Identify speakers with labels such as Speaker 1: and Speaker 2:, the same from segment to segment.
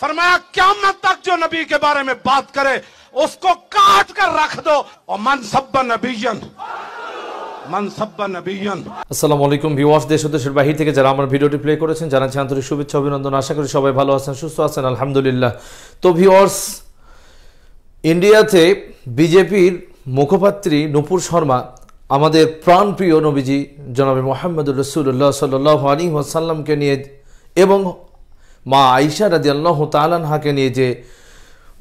Speaker 1: फरमाया क्यामत तक जो नबी के बारे में बात करे उसको काट कर रख दो और मनसब्बा नबीयन আসসালামু আলাইকুম ভিউয়ার্স দেশ দেশের বাহির থেকে যারা আমার ভিডিওটি প্লে করেছেন জানাচ্ছি আন্তরিক শুভেচ্ছা অভিনন্দন আশা করি সবাই ভালো আছেন সুস্থ আছেন আলহামদুলিল্লাহ তো ভিওয়ার্স ইন্ডিয়াতে বিজেপির মুখপাত্রী নূপুর শর্মা আমাদের প্রাণপ্রিয় নবীজি জনাবে মোহাম্মদুর রসুল্লাহ সাল্লাহ আলী ওয়াসাল্লামকে নিয়ে এবং মা আইসা আল্লাহ তালানহাকে নিয়ে যে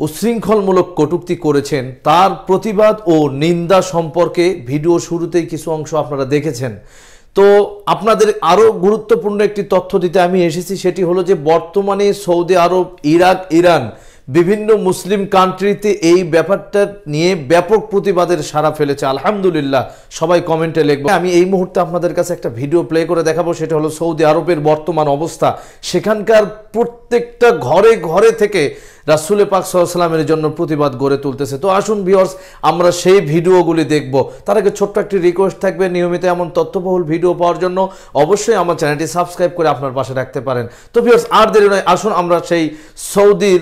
Speaker 1: উচ্ছৃঙ্খলমূলক কটুক্তি করেছেন তার প্রতিবাদ ও নিন্দা সম্পর্কে ভিডিও শুরুতেই কিছু অংশ আপনারা দেখেছেন তো আপনাদের আরও গুরুত্বপূর্ণ একটি তথ্য দিতে আমি এসেছি সেটি হলো যে বর্তমানে সৌদি আরব ইরাক ইরান বিভিন্ন মুসলিম কান্ট্রিতে এই ব্যাপারটা নিয়ে ব্যাপক প্রতিবাদের সারা ফেলেছে আলহামদুলিল্লাহ সবাই কমেন্টে লিখবে আমি এই মুহূর্তে আপনাদের কাছে একটা ভিডিও প্লে করে দেখাবো সেটা হলো সৌদি আরবের বর্তমান অবস্থা সেখানকার প্রত্যেকটা ঘরে ঘরে থেকে রাসুলে পাক সাল্লামের জন্য প্রতিবাদ গড়ে তুলতেছে তো আসুন ভিওর্স আমরা সেই ভিডিওগুলি দেখব তার আগে ছোট্ট একটি রিকোয়েস্ট থাকবে নিয়মিত এমন তথ্যবহুল ভিডিও পাওয়ার জন্য অবশ্যই আমার চ্যানেলটি সাবস্ক্রাইব করে আপনার পাশে রাখতে পারেন তো ভিওর্স আর দেরি নয় আসুন আমরা সেই সৌদির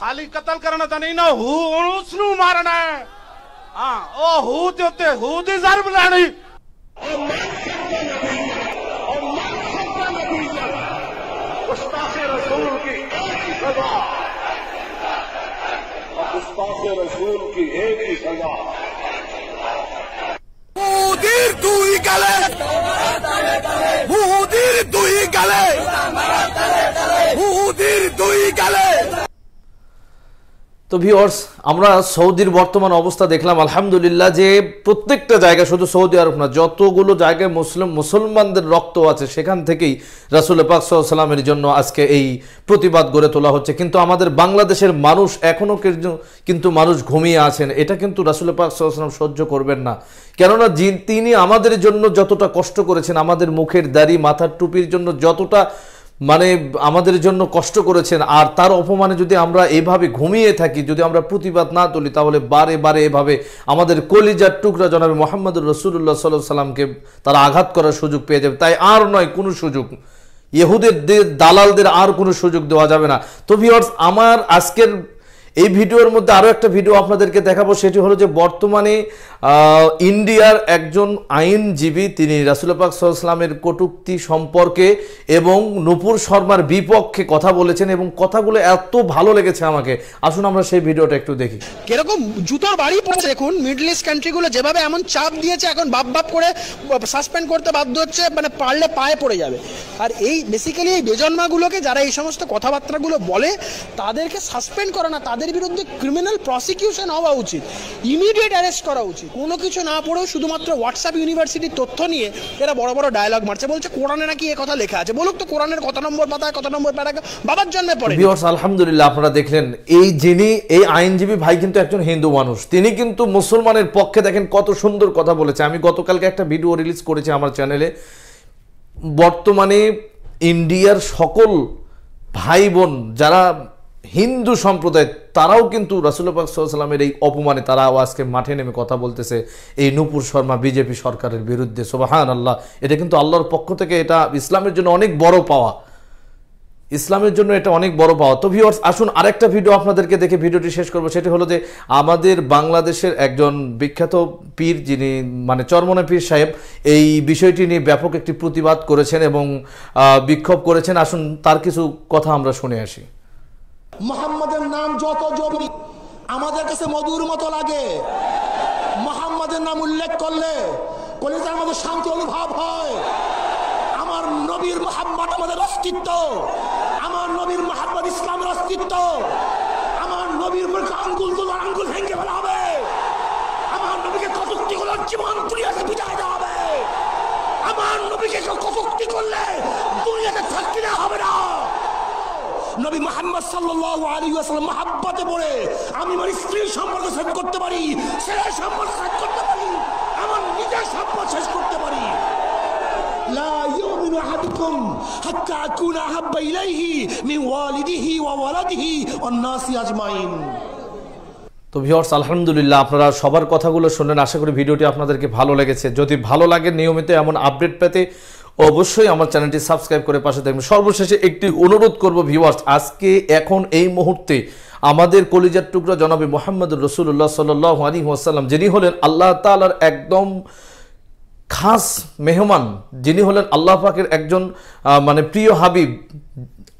Speaker 1: ખાલી કતલ કરવાનો તો નહીં હું ઉણસનું મારણા હા ઓ હું તે તે હું દી સર્વ લાણી रसूल की एक ही सजा गुस्ताखे रसूल की एक ही सजा মুদির দুই গালে মুদির দুই গালে মুদির দুই গালে তো ভিওর্স আমরা সৌদির বর্তমান অবস্থা দেখলাম আলহামদুলিল্লাহ যে প্রত্যেকটা জায়গা শুধু সৌদি আরব না যতগুলো জায়গায় মুসলিম মুসলমানদের রক্ত আছে সেখান থেকেই রাসুল পাক সাল্লামের জন্য আজকে এই প্রতিবাদ গড়ে তোলা হচ্ছে কিন্তু আমাদের বাংলাদেশের মানুষ এখনও কিন্তু মানুষ ঘুমিয়ে আছেন এটা কিন্তু রাসুল পাক সাল্লাম সহ্য করবেন না কেননা তিনি আমাদের জন্য যতটা কষ্ট করেছেন আমাদের মুখের দাড়ি মাথার টুপির জন্য যতটা মানে আমাদের জন্য কষ্ট করেছেন আর তার অপমানে যদি আমরা এভাবে ঘুমিয়ে থাকি যদি আমরা প্রতিবাদ না তুলি তাহলে বারে বারে এভাবে আমাদের কলিজার টুকরা জনাবে মোহাম্মদুর রসুল্লাহ সাল্লাহ সাল্লামকে তারা আঘাত করার সুযোগ পেয়ে যাবে তাই আর নয় কোনো সুযোগ ইহুদের দালালদের আর কোনো সুযোগ দেওয়া যাবে না তো ভিওর্স আমার আজকের এই ভিডিওর মধ্যে আরও একটা ভিডিও আপনাদেরকে দেখাবো সেটি হলো যে বর্তমানে ইন্ডিয়ার একজন আইনজীবী তিনি রাসুলপাক সাল্লামের কটুক্তি সম্পর্কে এবং নূপুর শর্মার বিপক্ষে কথা বলেছেন এবং কথাগুলো এত ভালো লেগেছে আমাকে আসুন আমরা সেই ভিডিওটা একটু দেখি কিরকম জুতোর বাড়ি পড়ছে দেখুন মিডল ইস্ট কান্ট্রিগুলো যেভাবে এমন চাপ দিয়েছে এখন বাপ বাপ করে সাসপেন্ড করতে বাধ্য হচ্ছে মানে পারলে পায়ে পড়ে যাবে আর এই বেসিক্যালি এই বেজন্মাগুলোকে যারা এই সমস্ত কথাবার্তাগুলো বলে তাদেরকে সাসপেন্ড করে না তাদের তাদের বিরুদ্ধে ক্রিমিনাল প্রসিকিউশন হওয়া উচিত ইমিডিয়েট অ্যারেস্ট করা উচিত কোনো কিছু না পড়েও শুধুমাত্র হোয়াটসঅ্যাপ ইউনিভার্সিটির তথ্য নিয়ে এরা বড় বড় ডায়লগ মারছে বলছে কোরআনে নাকি এ কথা লেখা আছে বলুক তো কোরআনের কত নম্বর পাতা কত নম্বর পাতা বাবার জন্মে পড়ে বিহর্স আলহামদুলিল্লাহ আপনারা দেখলেন এই যিনি এই আইনজীবী ভাই কিন্তু একজন হিন্দু মানুষ তিনি কিন্তু মুসলমানের পক্ষে দেখেন কত সুন্দর কথা বলেছে আমি গতকালকে একটা ভিডিও রিলিজ করেছি আমার চ্যানেলে বর্তমানে ইন্ডিয়ার সকল ভাই বোন যারা হিন্দু সম্প্রদায় তারাও কিন্তু রাসুলপাক সাল্লামের এই অপমানে তারা আজকে মাঠে নেমে কথা বলতেছে এই নূপুর শর্মা বিজেপি সরকারের বিরুদ্ধে সোবাহান আল্লাহ এটা কিন্তু আল্লাহর পক্ষ থেকে এটা ইসলামের জন্য অনেক বড় পাওয়া ইসলামের জন্য এটা অনেক বড় পাওয়া তো ভিউয়ার্স আসুন আরেকটা ভিডিও আপনাদেরকে দেখে ভিডিওটি শেষ করবো সেটি হলো যে আমাদের বাংলাদেশের একজন বিখ্যাত পীর যিনি মানে চরমনা পীর সাহেব এই বিষয়টি নিয়ে ব্যাপক একটি প্রতিবাদ করেছেন এবং বিক্ষোভ করেছেন আসুন তার কিছু কথা আমরা শুনে আসি মোহাম্মদের নাম যত জমি আমাদের কাছে মধুর মতো লাগে মোহাম্মদের নাম উল্লেখ করলে কলেজে আমাদের শান্তি অনুভব হয় আমার নবীর মোহাম্মদ আমাদের অস্তিত্ব আমার নবীর মোহাম্মদ ইসলামের অস্তিত্ব আমার নবীর আঙ্গুল গুলো আঙ্গুল ভেঙে ফেলা হবে আমার নবীকে কটুক্তি গুলো জীবন দুনিয়াতে বিদায় দেওয়া হবে আমার নবীকে কেউ করলে দুনিয়াতে থাকতে হবে না নবী মোহাম্মদ সাল্লাহ আলী আসলাম মহাব্বাতে পড়ে আমি আমার স্ত্রীর সম্পর্কে শেষ করতে পারি ছেলের সম্পর্ক শেষ করতে পারি আমার নিজের সম্পর্ক শেষ করতে পারি তো ভিওর্স আলহামদুলিল্লাহ আপনারা সবার কথাগুলো শুনলেন আশা করি ভিডিওটি আপনাদেরকে ভালো লেগেছে যদি ভালো লাগে নিয়মিত এমন আপডেট পেতে অবশ্যই আমার চ্যানেলটি সাবস্ক্রাইব করে পাশে থাকবেন সর্বশেষে একটি অনুরোধ করব ভিওয়ার্স আজকে এখন এই মুহূর্তে আমাদের কলিজার টুকরা জনাবে মোহাম্মদ রসুল্লাহ সাল্লাহ আলী ওয়াসাল্লাম যিনি হলেন আল্লাহ তালার একদম খাস মেহমান যিনি হলেন আল্লাহ পাকের একজন মানে প্রিয় হাবিব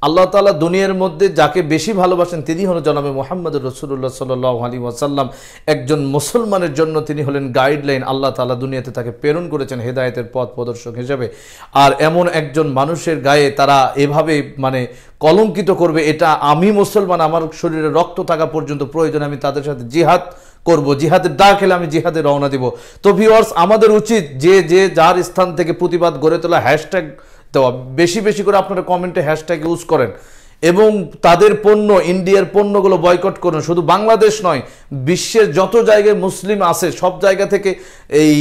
Speaker 1: আল্লাহ তালা দুনিয়ার মধ্যে যাকে বেশি ভালোবাসেন তিনি হলো জনাবে মোহাম্মদ রসুল্লাহ সাল্লাহ আলী ওয়াসাল্লাম একজন মুসলমানের জন্য তিনি হলেন গাইডলাইন আল্লাহ তালা দুনিয়াতে তাকে প্রেরণ করেছেন হেদায়তের পথ প্রদর্শক হিসেবে আর এমন একজন মানুষের গায়ে তারা এভাবে মানে কলঙ্কিত করবে এটা আমি মুসলমান আমার শরীরে রক্ত থাকা পর্যন্ত প্রয়োজন আমি তাদের সাথে জিহাদ করবো জিহাদের ডাক এলে আমি জিহাদে রওনা দিব তো ভিওয়ার্স আমাদের উচিত যে যে যার স্থান থেকে প্রতিবাদ গড়ে তোলা হ্যাশট্যাগ তো বেশি বেশি করে আপনারা কমেন্টে হ্যাশট্যাগ ইউজ করেন এবং তাদের পণ্য ইন্ডিয়ার পণ্যগুলো বয়কট করুন শুধু বাংলাদেশ নয় বিশ্বের যত জায়গায় মুসলিম আছে সব জায়গা থেকে এই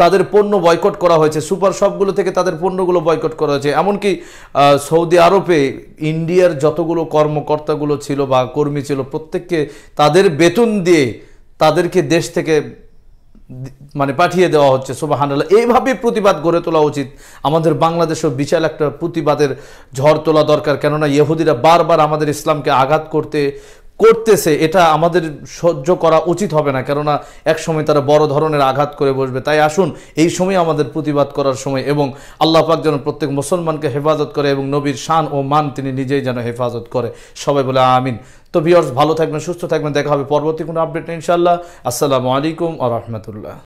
Speaker 1: তাদের পণ্য বয়কট করা হয়েছে সুপার শপগুলো থেকে তাদের পণ্যগুলো বয়কট করা হয়েছে এমনকি সৌদি আরবে ইন্ডিয়ার যতগুলো কর্মকর্তাগুলো ছিল বা কর্মী ছিল প্রত্যেককে তাদের বেতন দিয়ে তাদেরকে দেশ থেকে মানে পাঠিয়ে দেওয়া হচ্ছে সোবাহানাল্লাহ এইভাবে প্রতিবাদ গড়ে তোলা উচিত আমাদের বাংলাদেশও বিশাল একটা প্রতিবাদের ঝড় তোলা দরকার কেননা ইহুদিরা বারবার আমাদের ইসলামকে আঘাত করতে করতেছে এটা আমাদের সহ্য করা উচিত হবে না কেননা এক সময় তারা বড় ধরনের আঘাত করে বসবে তাই আসুন এই সময় আমাদের প্রতিবাদ করার সময় এবং আল্লাহ পাক যেন প্রত্যেক মুসলমানকে হেফাজত করে এবং নবীর শান ও মান তিনি নিজেই যেন হেফাজত করে সবাই বলে আমিন তো ভিওর্স ভালো থাকবেন সুস্থ থাকবেন দেখা হবে পরবর্তী কোনো আপডেট ইনশাল্লাহ আসসালামু আলাইকুম আ রহমতুল্লাহ